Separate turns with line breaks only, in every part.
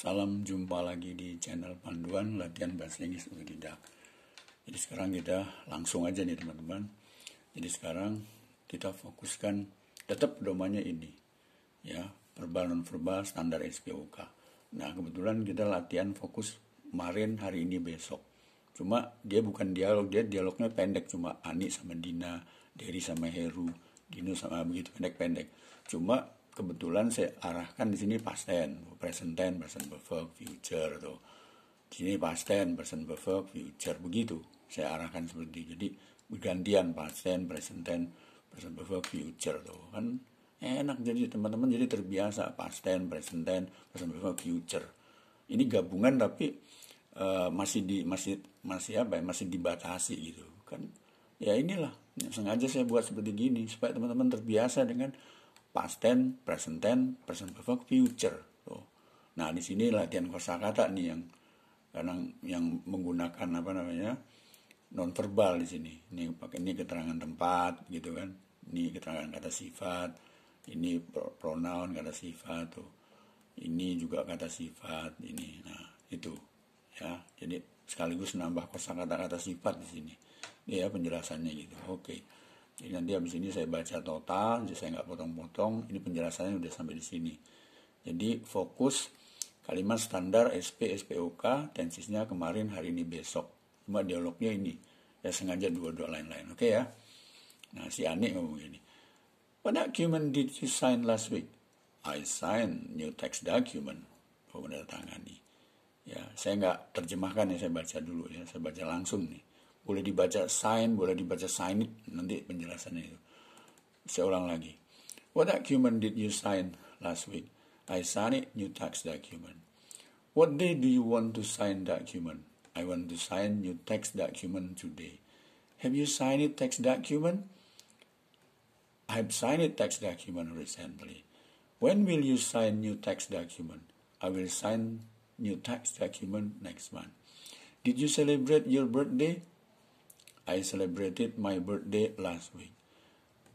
Salam jumpa lagi di channel panduan latihan bahasa Inggris tidak. Jadi sekarang kita langsung aja nih teman-teman. Jadi sekarang kita fokuskan tetap pedomannya ini. Ya, verbal non verbal standar SPOK. Nah, kebetulan kita latihan fokus kemarin hari ini besok. Cuma dia bukan dialog, dia dialognya pendek cuma Ani sama Dina, Dery sama Heru, Dino sama begitu pendek-pendek. Cuma kebetulan saya arahkan di sini past tense, present tense, present perfect, future tuh. Di sini past tense, present perfect, future begitu. Saya arahkan seperti jadi bergantian past tense, present tense, present perfect, future tuh kan enak jadi teman-teman jadi terbiasa past tense, present tense, present perfect, future. Ini gabungan tapi uh, masih di masih masih apa ya masih dibatasi gitu kan ya inilah sengaja saya buat seperti gini supaya teman-teman terbiasa dengan past tense, present tense, present perfect, future. Tuh. Nah, di sini latihan kosakata nih yang karena yang menggunakan apa namanya non verbal di sini. Ini pakai ini keterangan tempat gitu kan. Ini keterangan kata sifat, ini pronoun kata sifat tuh. Ini juga kata sifat ini. Nah, itu ya. Jadi sekaligus nambah kosakata kata sifat di sini. Ya penjelasannya gitu. Oke. Okay nanti habis ini saya baca total jadi saya nggak potong-potong ini penjelasannya udah sampai di sini jadi fokus kalimat standar SP SPOK tensisnya kemarin hari ini besok cuma dialognya ini ya sengaja dua-dua lain-lain oke okay, ya nah si Ani ngomong ini what document did you sign last week I sign new text document menandatangani ya saya nggak terjemahkan ya saya baca dulu ya saya baca langsung nih boleh dibaca sign, boleh dibaca sign it, nanti penjelasannya itu. Saya ulang lagi. What document did you sign last week? I sign it, new tax document. What day do you want to sign document? I want to sign new tax document today. Have you signed it tax document? I've signed it tax document recently. When will you sign new tax document? I will sign new tax document next month. Did you celebrate your birthday? I celebrated my birthday last week.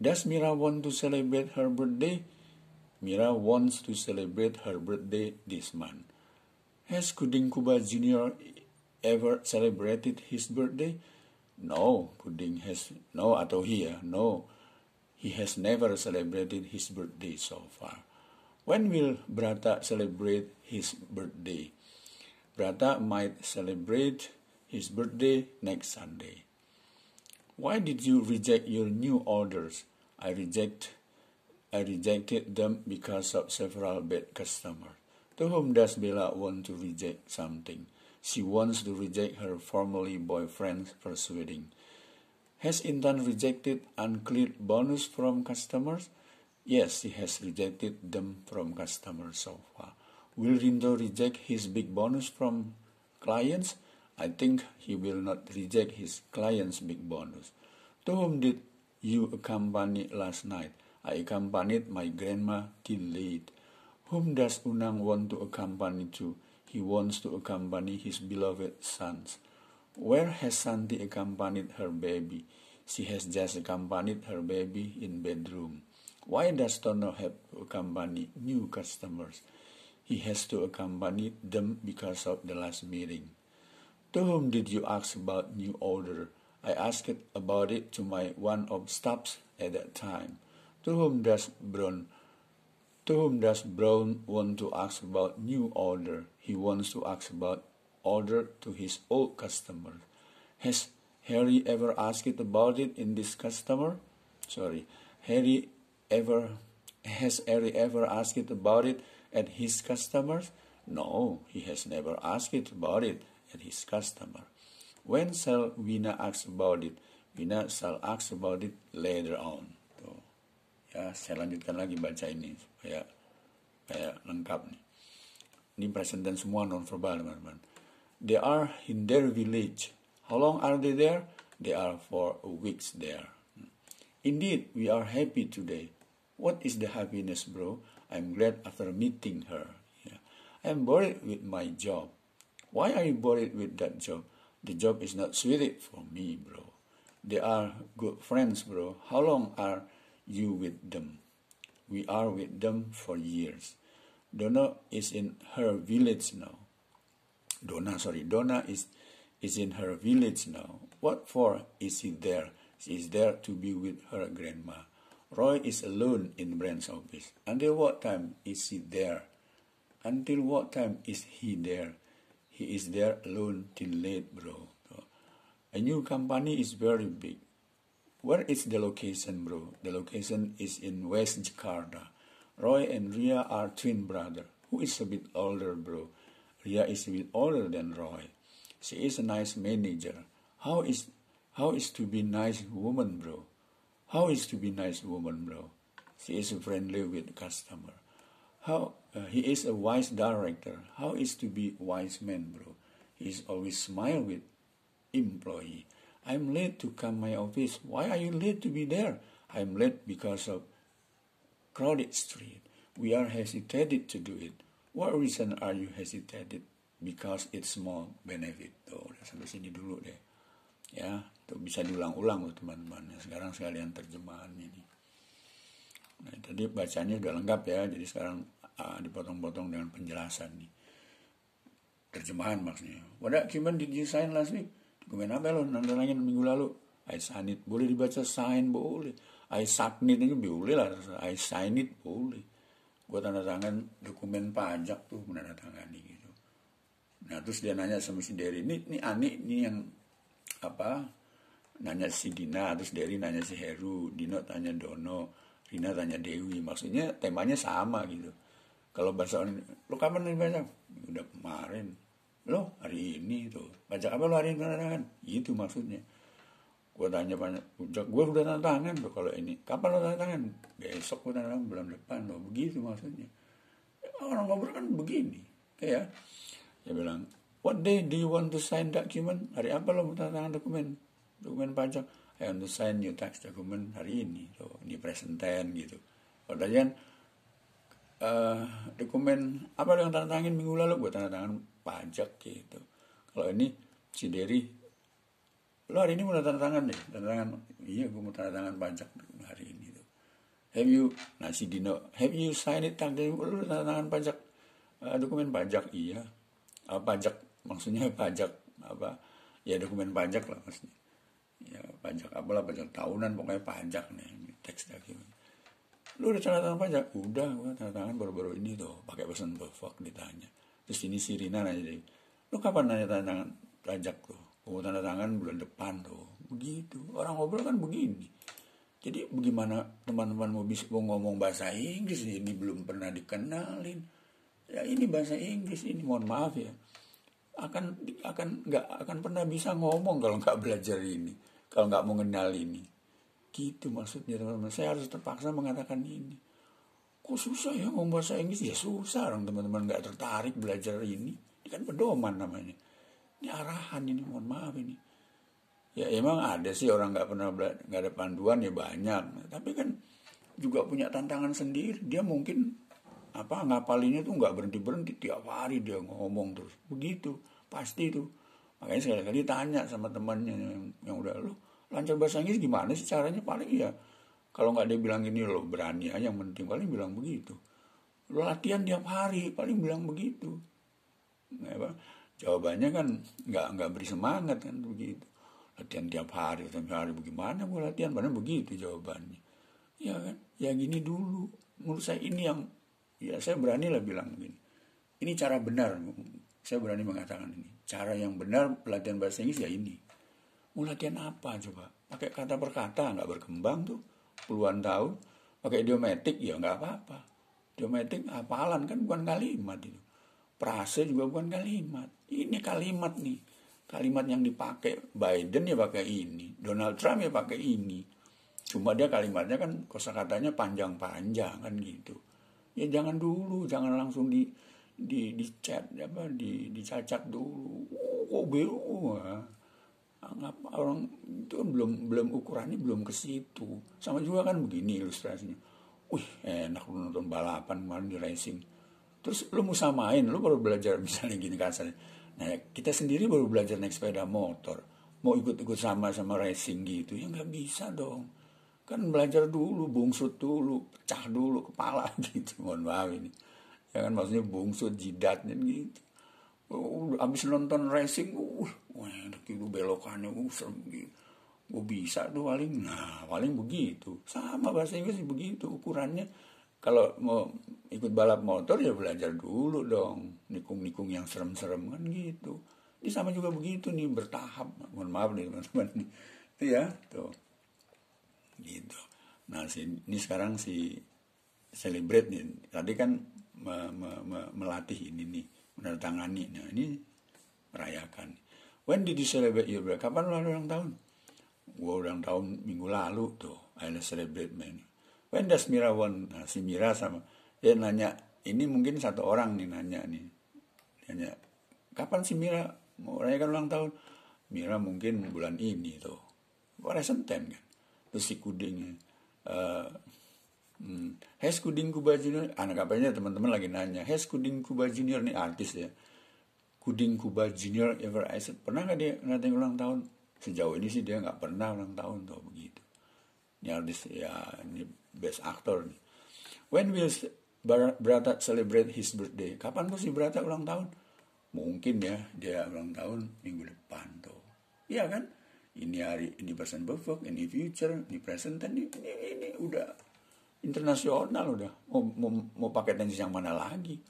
Does Mira want to celebrate her birthday? Mira wants to celebrate her birthday this month. Has Kuding Kuba Jr. ever celebrated his birthday? No, Kuding has no Atohia. here, eh? no. He has never celebrated his birthday so far. When will Brata celebrate his birthday? Brata might celebrate his birthday next Sunday. Why did you reject your new orders? I reject I rejected them because of several bad customers. To whom does Bella want to reject something? She wants to reject her formerly boyfriend's persuading. Has Intan rejected unclear bonus from customers? Yes, she has rejected them from customers so far. Will Rindo reject his big bonus from clients? I think he will not reject his client's big bonus. To whom did you accompany last night? I accompanied my grandma till late. Whom does Unang want to accompany to? He wants to accompany his beloved sons. Where has Santi accompanied her baby? She has just accompanied her baby in bedroom. Why does Tono have to accompany new customers? He has to accompany them because of the last meeting. To whom did you ask about new order? I asked about it to my one of staffs at that time. To whom does Brown to whom does Brown want to ask about new order? He wants to ask about order to his old customer. Has Harry ever asked about it in this customer? Sorry. Harry ever has Harry ever asked about it at his customers? No, he has never asked about it and his customer. When shall Wina ask about it? Wina shall ask about it later on. Tuh. Ya, saya lanjutkan lagi baca ini supaya kayak lengkap nih. Ini present tense semua nonverbal, teman-teman. They are in their village. How long are they there? They are for weeks there. Indeed, we are happy today. What is the happiness, bro? I'm glad after meeting her. Yeah. I'm bored with my job. Why are you bored with that job? The job is not suited for me, bro. They are good friends, bro. How long are you with them? We are with them for years. Donna is in her village now. Donna, sorry, Donna is is in her village now. What for is he there? She is there to be with her grandma. Roy is alone in Brent's office. Until what time is he there? Until what time is he there? He is there alone till late, bro. A new company is very big. Where is the location, bro? The location is in West Jakarta. Roy and Ria are twin brother. Who is a bit older, bro? Ria is a bit older than Roy. She is a nice manager. How is how is to be nice woman, bro? How is to be nice woman, bro? She is friendly with customer. How Uh, he is a wise director. How is to be wise man, bro? He is always smile with employee. I'm late to come my office. Why are you late to be there? I'm late because of crowded street. We are hesitated to do it. What reason are you hesitated? Because it's small benefit. Tuh, sampai sini dulu deh. Ya, tuh bisa diulang-ulang loh teman-teman. Sekarang sekalian terjemahan ini. Nah, tadi bacanya udah lengkap ya. Jadi sekarang uh, dipotong-potong dengan penjelasan nih terjemahan maksudnya wadah kiman did you sign last week dokumen apa lo minggu lalu I sign it boleh dibaca sign boleh I sign it itu boleh lah I sign it boleh gue tanda tangan dokumen pajak tuh menanda tangan nih gitu nah terus dia nanya sama si Derry ini ini Ani ini yang apa nanya si Dina terus Derry nanya si Heru Dino tanya Dono Rina tanya Dewi maksudnya temanya sama gitu kalau bahasa lu kapan nih pajak udah kemarin lo hari ini tuh pajak apa lo hari ini tangan itu maksudnya gue tanya banyak gue udah tanda tangan tuh kalau ini kapan lo tanda tangan besok gue tanda tangan bulan depan lo begitu maksudnya orang ngobrol kan begini ya dia bilang what day do you want to sign document hari apa lo mau tanda tangan dokumen dokumen pajak I want to sign new tax document hari ini tuh ini present gitu padahal kan uh, dokumen apa yang tanda tangan minggu lalu buat tanda tangan pajak gitu kalau ini si Derry lo hari ini iya, mau tanda tangan deh tanda tangan iya gue mau tanda tangan pajak hari ini tuh have you nah si Dino have you signed it tanda lo tanda tangan pajak uh, dokumen pajak iya uh, pajak maksudnya pajak apa ya dokumen pajak lah maksudnya ya pajak apalah pajak tahunan pokoknya pajak nih teks dokumen lu udah tanda tangan pajak udah gua tanda tangan baru-baru ini tuh pakai pesan fuck ditanya terus ini si Rina nanya deh lu kapan nanya tanda tangan pajak tuh mau tanda tangan bulan depan tuh begitu orang ngobrol kan begini jadi bagaimana teman-teman mau bisa mau ngomong bahasa Inggris ini belum pernah dikenalin ya ini bahasa Inggris ini mohon maaf ya akan akan nggak akan pernah bisa ngomong kalau nggak belajar ini kalau nggak mengenal ini Gitu maksudnya teman-teman. Saya harus terpaksa mengatakan ini. Kok susah ya ngomong bahasa Inggris? Ya susah orang teman-teman nggak tertarik belajar ini. Ini kan pedoman namanya. Ini arahan ini, mohon maaf ini. Ya emang ada sih orang nggak pernah nggak ada panduan ya banyak. Tapi kan juga punya tantangan sendiri. Dia mungkin apa ngapalinnya tuh nggak berhenti berhenti tiap hari dia ngomong terus begitu pasti itu makanya sekali-kali tanya sama temannya yang, yang udah lo lancar bahasa Inggris gimana sih caranya paling ya kalau nggak dia bilang gini lo berani aja yang penting paling bilang begitu lo latihan tiap hari paling bilang begitu nah, apa? jawabannya kan nggak nggak beri semangat kan begitu latihan tiap hari tiap hari bagaimana gue latihan padahal begitu jawabannya ya kan ya gini dulu menurut saya ini yang ya saya berani lah bilang begini ini cara benar saya berani mengatakan ini cara yang benar pelatihan bahasa Inggris ya ini Mau latihan apa coba? Pakai kata perkata nggak berkembang tuh puluhan tahun. Pakai idiomatik ya nggak apa-apa. Idiomatik apalan kan bukan kalimat itu. Prase juga bukan kalimat. Ini kalimat nih. Kalimat yang dipakai Biden ya pakai ini, Donald Trump ya pakai ini. Cuma dia kalimatnya kan kosakatanya panjang-panjang kan gitu. Ya jangan dulu, jangan langsung di di dicat apa di dicacat dulu. Oh, oh, oh, anggap orang itu kan belum belum ukurannya belum ke situ sama juga kan begini ilustrasinya wih enak lu nonton balapan kemarin di racing terus lu mau samain lu baru belajar misalnya gini kan nah kita sendiri baru belajar naik sepeda motor mau ikut-ikut sama sama racing gitu ya nggak bisa dong kan belajar dulu bungsut dulu pecah dulu kepala gitu mohon maaf ini ya kan maksudnya bungsut jidatnya gitu uh, abis nonton racing, uh, wah, itu belokannya, uh, serem gitu. Gue bisa tuh paling, nah paling begitu. Sama bahasa Inggris begitu ukurannya. Kalau mau ikut balap motor ya belajar dulu dong. Nikung-nikung yang serem-serem kan gitu. Ini sama juga begitu nih bertahap. Mohon maaf nih teman-teman nih. Itu ya, tuh. Gitu. Nah, si, ini sekarang si celebrate nih. Tadi kan me, me, me, melatih ini nih menandatangani. Nah ini merayakan. When did you celebrate your birthday? Kapan lalu ulang tahun? Gua ulang tahun minggu lalu tuh. I celebrate man. When does Mira want? Nah, si Mira sama dia nanya. Ini mungkin satu orang nih nanya nih. Dia nanya kapan si Mira mau rayakan ulang tahun? Mira mungkin bulan ini tuh. Present time kan. Terus si kuding uh, eh, Hmm. Hes Kuding Kuba Junior, anak ah, nah, apanya teman-teman lagi nanya. Hes Kuding Kuba Junior nih artis ya. Kuding Kuba Junior Ever Isaac pernah nggak dia ngatain ulang tahun? Sejauh ini sih dia nggak pernah ulang tahun tuh begitu. Ini artis ya ini best actor nih. When will Brata celebrate his birthday? Kapan tuh si Brata ulang tahun? Mungkin ya dia ulang tahun minggu depan tuh. Iya kan? Ini hari ini present perfect, ini future, ini present, ini ini, ini udah internasional udah mau, mau, mau pakai tenis yang mana lagi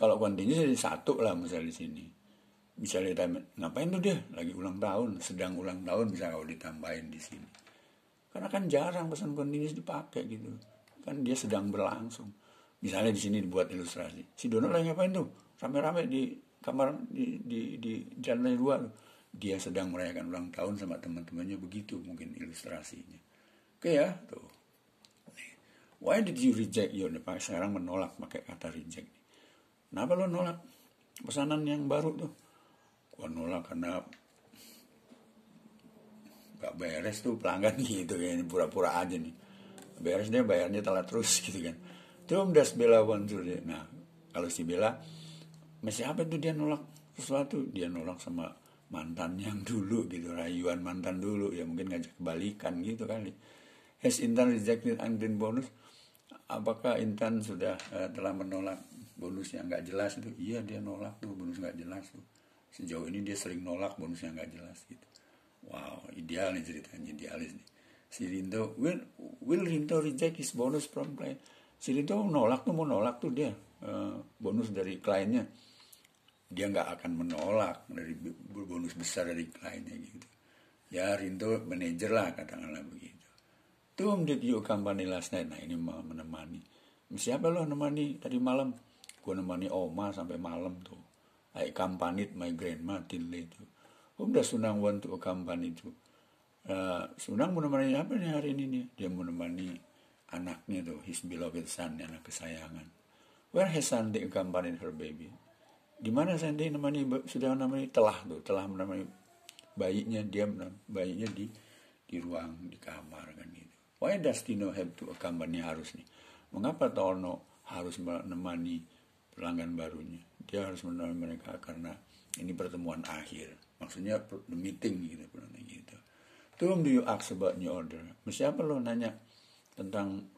kalau bukan jadi satu lah misalnya di sini bisa misalnya ngapain tuh dia lagi ulang tahun sedang ulang tahun bisa kalau ditambahin di sini karena kan jarang pesan kontinis dipakai gitu kan dia sedang berlangsung misalnya di sini dibuat ilustrasi si Dono lagi ngapain tuh rame-rame di kamar di di, di jalan dua dia sedang merayakan ulang tahun sama teman-temannya begitu mungkin ilustrasinya oke ya tuh Why did you reject your Pak sekarang menolak pakai kata reject. Kenapa lo nolak pesanan yang baru tuh? Gua nolak karena gak beres tuh pelanggan gitu ya ini pura-pura aja nih beres dia bayarnya telat terus gitu kan Tum das bela wancur dia. Nah kalau si Bella masih apa tuh dia nolak sesuatu dia nolak sama mantan yang dulu gitu rayuan mantan dulu ya mungkin ngajak kebalikan gitu kali has Intan rejected ungreen bonus apakah Intan sudah uh, telah menolak bonus yang nggak jelas itu? Iya dia nolak tuh bonus nggak jelas tuh. Sejauh ini dia sering nolak bonus yang nggak jelas gitu. Wow, ideal nih ceritanya, idealis nih. Si Rinto will, will Rinto reject his bonus from client? Si Rindo nolak tuh, mau nolak tuh dia uh, bonus dari kliennya. Dia nggak akan menolak dari bonus besar dari kliennya gitu. Ya Rinto manajer lah katakanlah begitu. Tum ditiuk kampanye last night. Nah ini mau menemani. Siapa lo menemani? tadi malam? Gue menemani Oma sampai malam tuh. I accompanied my grandma till late. Om dah sunang want to accompany itu. Uh, eh, sunang mau apa nih hari ini nih? Dia mau anaknya tuh, his beloved son, anak kesayangan. Where has Sandy accompanied her baby? Di mana Sandy menemani? sudah namanya telah tuh, telah menemani bayinya dia bayinya di di ruang di kamar kan gitu. Why does Tino have to accompany harus nih? Mengapa Tono harus menemani pelanggan barunya? Dia harus menemani mereka karena ini pertemuan akhir. Maksudnya the meeting gitu, gitu. To whom do you ask about new order? Siapa lo nanya tentang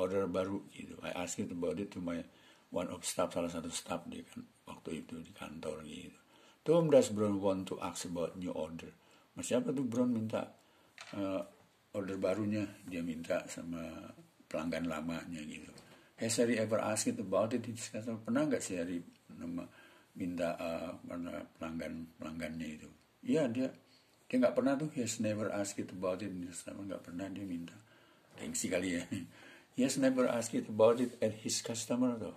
order baru gitu? I ask it about it to my one of staff, salah satu staff di kan waktu itu di kantor gitu. To whom does Brown want to ask about new order? Siapa tuh Brown minta uh, order barunya dia minta sama pelanggan lamanya gitu has Harry ever asked it about it It's, pernah nggak sih hari nama minta uh, pelanggan pelanggannya itu iya dia dia nggak pernah tuh Yes, never ask it about it sama nggak pernah dia minta gengsi kali ya Yes, never ask it about it at his customer tuh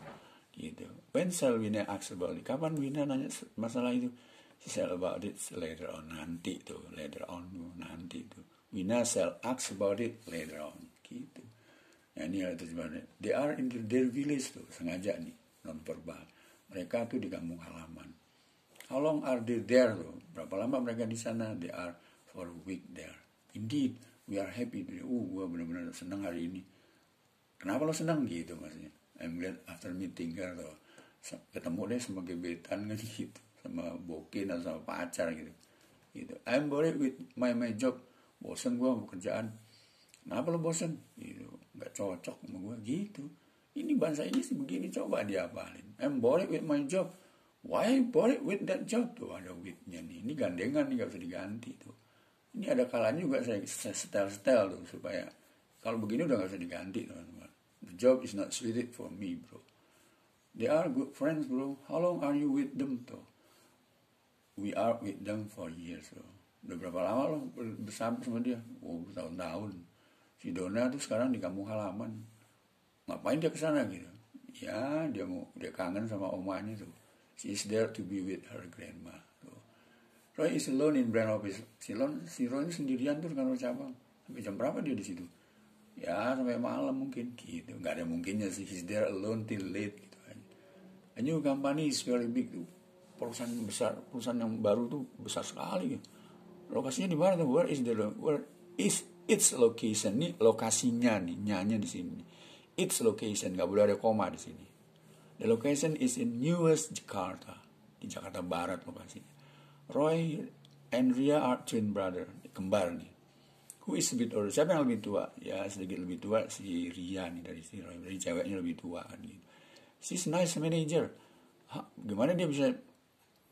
gitu when shall Wina ask about it kapan Wina nanya masalah itu she shall about it later on nanti tuh later on nanti tuh Mina shall ask about it later on. Gitu. Nah, ini ada terjemahannya. They are in their village tuh, sengaja nih, non-verbal. Mereka tuh di kampung halaman. How long are they there tuh? Berapa lama mereka di sana? They are for a week there. Indeed, we are happy. Oh, uh, gue benar-benar senang hari ini. Kenapa lo senang gitu maksudnya? I'm glad after meeting her tuh. Ketemu deh sama gebetan gitu. Sama bokin atau sama pacar gitu. gitu. I'm worried with my, my job bosen gue sama kerjaan kenapa lo bosen gitu nggak cocok sama gue gitu ini bangsa ini sih begini coba diapalin I'm bored with my job why bored with that job tuh ada withnya nih ini gandengan nih gak usah diganti tuh ini ada kalanya juga saya setel setel tuh supaya kalau begini udah gak usah diganti teman-teman the job is not suited for me bro they are good friends bro how long are you with them tuh we are with them for years bro udah berapa lama lo bersama sama dia oh tahun tahun si Dona tuh sekarang di kampung halaman ngapain dia kesana gitu ya dia mau dia kangen sama omahnya tuh she is there to be with her grandma tuh. Roy is alone in brand office si Ron si Roy sendirian tuh kan cabang sampai jam berapa dia di situ ya sampai malam mungkin gitu nggak ada mungkinnya sih he's there alone till late gitu kan a new company is very big tuh perusahaan besar perusahaan yang baru tuh besar sekali gitu lokasinya di mana tuh where is the where is its location nih lokasinya nih nyanya di sini its location nggak boleh ada koma di sini the location is in newest Jakarta di Jakarta Barat lokasinya Roy and Ria are twin brother kembar nih who is a bit older siapa yang lebih tua ya sedikit lebih tua si Ria nih dari si Roy dari ceweknya lebih tua kan she's nice manager Hah, gimana dia bisa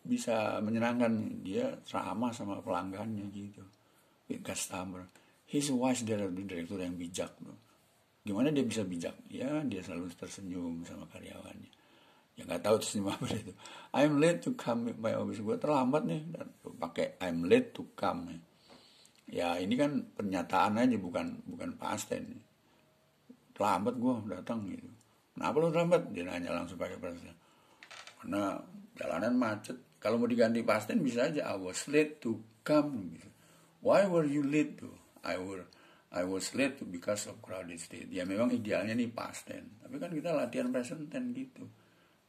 bisa menyenangkan dia ramah sama pelanggannya gitu big customer he's wise dia direktur yang bijak bro. gimana dia bisa bijak ya dia selalu tersenyum sama karyawannya ya nggak tahu tersenyum apa itu I'm late to come my office gue terlambat nih dan pakai I'm late to come ya ini kan pernyataan aja bukan bukan pasti ini terlambat gue datang gitu kenapa lo terlambat dia nanya langsung pakai bahasa karena jalanan macet kalau mau diganti pasten bisa aja I was late to come. Gitu. Why were you late to? I were I was late to because of crowded state. Ya memang idealnya nih pasten. Tapi kan kita latihan present tense gitu.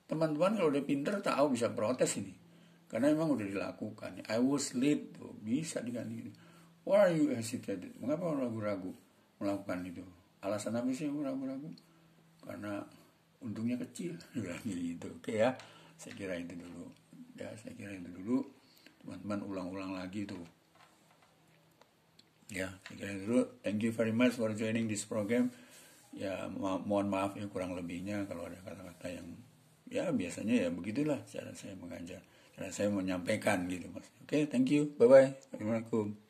Teman-teman kalau udah pinter tahu bisa protes ini. Karena memang udah dilakukan. I was late to. Bisa diganti. Why are you hesitated? Mengapa ragu-ragu melakukan itu? Alasan apa sih ragu-ragu? Karena untungnya kecil. gitu. Oke ya. Saya kira itu dulu ya saya kira itu dulu teman-teman ulang-ulang lagi tuh ya saya kira itu dulu thank you very much for joining this program ya ma mohon maaf ya kurang lebihnya kalau ada kata-kata yang ya biasanya ya begitulah cara saya mengajar cara saya menyampaikan gitu mas oke okay, thank you bye bye assalamualaikum